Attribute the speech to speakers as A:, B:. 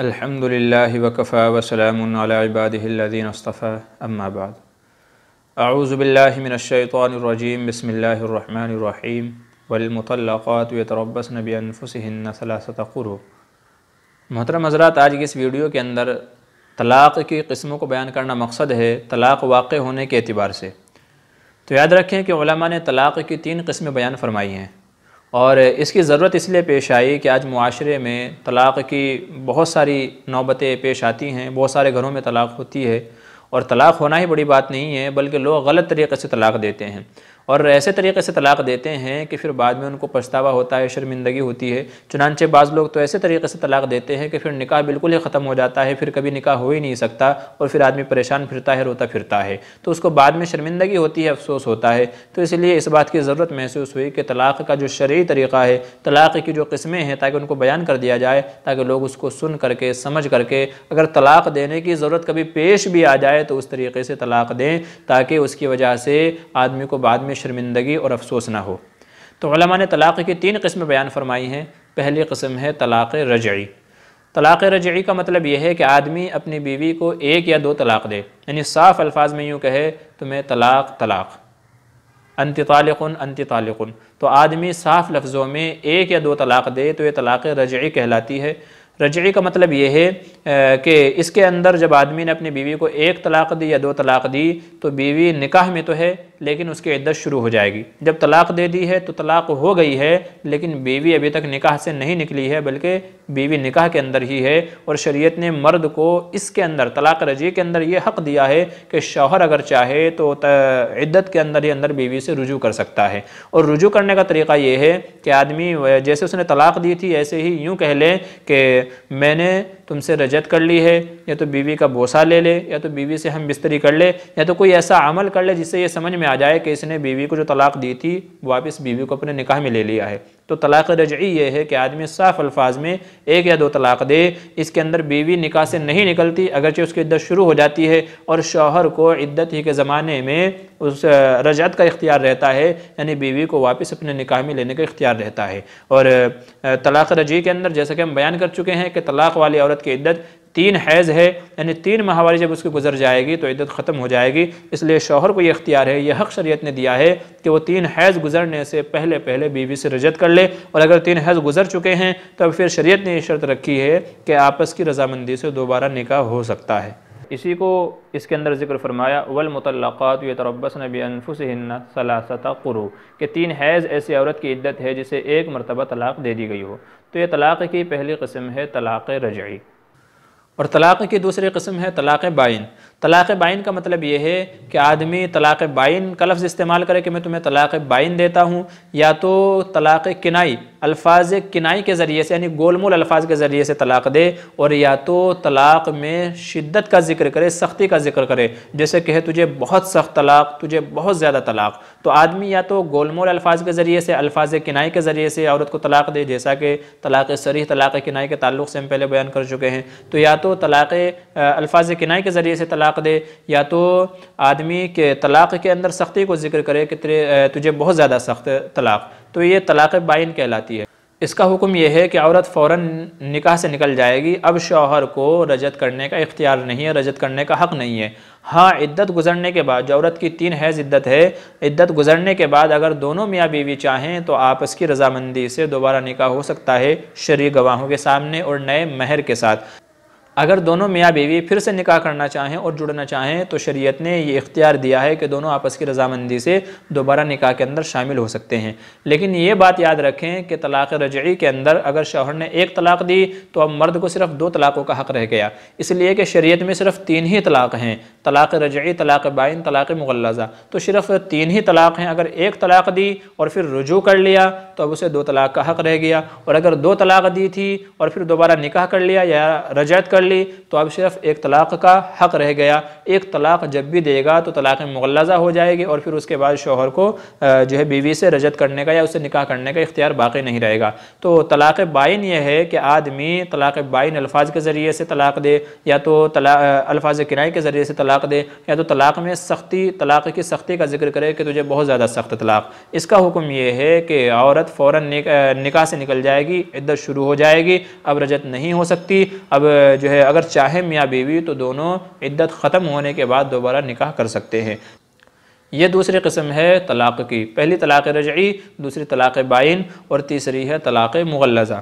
A: الحمد للّہ وقفہ وسلم بعد اعوذ باللہ من الشیطان الرجیم بسم اللہ الرحمن الرحیم والمطلقات المطلّ و تربص نبیفصن محترم حضرات آج کی اس ویڈیو کے اندر طلاق کی قسموں کو بیان کرنا مقصد ہے طلاق واقع ہونے کے اعتبار سے تو یاد رکھیں کہ علماء نے طلاق کی تین قسمیں بیان فرمائی ہیں اور اس کی ضرورت اس لیے پیش آئی کہ آج معاشرے میں طلاق کی بہت ساری نوبتیں پیش آتی ہیں بہت سارے گھروں میں طلاق ہوتی ہے اور طلاق ہونا ہی بڑی بات نہیں ہے بلکہ لوگ غلط طریقے سے طلاق دیتے ہیں اور ایسے طریقے سے طلاق دیتے ہیں کہ پھر بعد میں ان کو پچھتاوا ہوتا ہے شرمندگی ہوتی ہے چنانچہ بعض لوگ تو ایسے طریقے سے طلاق دیتے ہیں کہ پھر نکاح بالکل ہی ختم ہو جاتا ہے پھر کبھی نکاح ہو ہی نہیں سکتا اور پھر آدمی پریشان پھرتا ہے روتا پھرتا ہے تو اس کو بعد میں شرمندگی ہوتی ہے افسوس ہوتا ہے تو اس لیے اس بات کی ضرورت محسوس ہوئی کہ طلاق کا جو شرعی طریقہ ہے طلاق کی جو قسمیں ہیں تاکہ ان کو بیان کر دیا جائے تاکہ لوگ اس کو سن کر کے سمجھ کر کے اگر طلاق دینے کی ضرورت کبھی پیش بھی آ جائے تو اس طریقے سے طلاق دیں تاکہ اس کی وجہ سے آدمی کو بعد میں میں شرمندگی اور افسوس نہ ہو تو علماء نے طلاق کی تین قسم بیان فرمائی ہیں پہلی قسم ہے طلاق رجعی طلاق رجعی کا مطلب یہ ہے کہ آدمی اپنی بیوی کو ایک یا دو طلاق دے یعنی صاف الفاظ میں یوں کہے تمہیں طلاق طلاق انت طالقن انت طالقن تو آدمی صاف لفظوں میں ایک یا دو طلاق دے تو یہ طلاق رجعی کہلاتی ہے رجعی کا مطلب یہ ہے کہ اس کے اندر جب آدمی نے اپنی بیوی کو ایک طلاق دی یا دو طلاق دی تو بیوی نکاح میں تو ہے لیکن اس کی عدت شروع ہو جائے گی جب طلاق دے دی ہے تو طلاق ہو گئی ہے لیکن بیوی ابھی تک نکاح سے نہیں نکلی ہے بلکہ بیوی نکاح کے اندر ہی ہے اور شریعت نے مرد کو اس کے اندر طلاق رجی کے اندر یہ حق دیا ہے کہ شوہر اگر چاہے تو عدت کے اندر ہی اندر بیوی سے رجوع کر سکتا ہے اور رجوع کرنے کا طریقہ یہ ہے کہ آدمی جیسے اس نے طلاق دی تھی ایسے ہی یوں کہہ لیں کہ میں نے تم سے رجت کر لی ہے یا تو بیوی کا بوسہ لے لے یا تو بیوی سے ہم بستری کر لے یا تو کوئی ایسا عمل کر لے جس سے یہ سمجھ میں میں آ جائے کہ اس نے بیوی کو جو طلاق دی تھی واپس بیوی کو اپنے نکاح میں لے لیا ہے تو طلاق رجعی یہ ہے کہ آدمی صاف الفاظ میں ایک یا دو طلاق دے اس کے اندر بیوی نکاح سے نہیں نکلتی اگرچہ اس کی عدت شروع ہو جاتی ہے اور شوہر کو عدت ہی کے زمانے میں اس رجعت کا اختیار رہتا ہے یعنی بیوی کو واپس اپنے نکاح میں لینے کا اختیار رہتا ہے اور طلاق رجعی کے اندر جیسا کہ ہم بیان کر چکے ہیں کہ طلاق والی عورت کی عدت تین حیض ہے یعنی تین ماہواری جب اس کی گزر جائے گی تو عدت ختم ہو جائے گی اس لیے شوہر کو یہ اختیار ہے یہ حق شریعت نے دیا ہے کہ وہ تین حیض گزرنے سے پہلے پہلے بیوی سے رجت کر لے اور اگر تین حیض گزر چکے ہیں تو پھر شریعت نے یہ شرط رکھی ہے کہ آپس کی رضامندی سے دوبارہ نکاح ہو سکتا ہے اسی کو اس کے اندر ذکر فرمایا وَالْمُطَلَّقَاتُ يَتَرَبَّسْنَ بِأَنفُسِهِنَّ نبی قُرُو کہ تین حیض ایسی عورت کی عدت ہے جسے ایک مرتبہ طلاق دے دی گئی ہو تو یہ طلاق کی پہلی قسم ہے طلاق رجعی اور طلاق کی دوسری قسم ہے طلاق بائن طلاق بائن کا مطلب یہ ہے کہ آدمی طلاق بائن کا لفظ استعمال کرے کہ میں تمہیں طلاق بائن دیتا ہوں یا تو طلاق کنائی الفاظ کنائی کے ذریعے سے یعنی گول مول الفاظ کے ذریعے سے طلاق دے اور یا تو طلاق میں شدت کا ذکر کرے سختی کا ذکر کرے جیسے کہے تجھے بہت سخت طلاق تجھے بہت زیادہ طلاق تو آدمی یا تو گول مول الفاظ کے ذریعے سے الفاظ کنائی کے ذریعے سے عورت کو طلاق دے جیسا کہ طلاق سریح طلاق کنائی کے تعلق سے ہم پہلے بیان کر چکے ہیں تو یا تو طلاق الفاظ کنائی کے ذریعے سے طلاق دے یا تو آدمی کے طلاق کے اندر سختی کو ذکر کرے کہ تجھے بہت زیادہ سخت طلاق تو یہ طلاق بائن کہلاتی ہے اس کا حکم یہ ہے کہ عورت فوراً نکاح سے نکل جائے گی اب شوہر کو رجت کرنے کا اختیار نہیں ہے رجت کرنے کا حق نہیں ہے ہاں عدت گزرنے کے بعد جو عورت کی تین حیض عدت ہے عدت گزرنے کے بعد اگر دونوں میاں بیوی چاہیں تو آپس کی رضامندی سے دوبارہ نکاح ہو سکتا ہے شریع گواہوں کے سامنے اور نئے مہر کے ساتھ اگر دونوں میاں بیوی پھر سے نکاح کرنا چاہیں اور جڑنا چاہیں تو شریعت نے یہ اختیار دیا ہے کہ دونوں آپس کی رضامندی سے دوبارہ نکاح کے اندر شامل ہو سکتے ہیں لیکن یہ بات یاد رکھیں کہ طلاق رجعی کے اندر اگر شوہر نے ایک طلاق دی تو اب مرد کو صرف دو طلاقوں کا حق رہ گیا اس لیے کہ شریعت میں صرف تین ہی طلاق ہیں طلاق رجعی طلاق بائن طلاق مغلظہ تو صرف تین ہی طلاق ہیں اگر ایک طلاق دی اور پھر رجوع کر لیا تو اب اسے دو طلاق کا حق رہ گیا اور اگر دو طلاق دی تھی اور پھر دوبارہ نکاح کر لیا یا رجعت کر لی تو اب صرف ایک طلاق کا حق رہ گیا ایک طلاق جب بھی دے گا تو طلاق مغلظہ ہو جائے گی اور پھر اس کے بعد شوہر کو جو ہے بیوی سے رجت کرنے کا یا اسے نکاح کرنے کا اختیار باقی نہیں رہے گا تو طلاق بائن یہ ہے کہ آدمی طلاق بائن الفاظ کے ذریعے سے طلاق دے یا تو الفاظ کرائے کے ذریعے سے طلاق طلاق دے یا تو طلاق میں سختی طلاق کی سختی کا ذکر کرے کہ تجھے بہت زیادہ سخت طلاق اس کا حکم یہ ہے کہ عورت فوراً نکاح سے نکل جائے گی عدت شروع ہو جائے گی اب رجت نہیں ہو سکتی اب جو ہے اگر چاہے میاں بیوی تو دونوں عدت ختم ہونے کے بعد دوبارہ نکاح کر سکتے ہیں یہ دوسری قسم ہے طلاق کی پہلی طلاق رجعی دوسری طلاق بائن اور تیسری ہے طلاق مغلزہ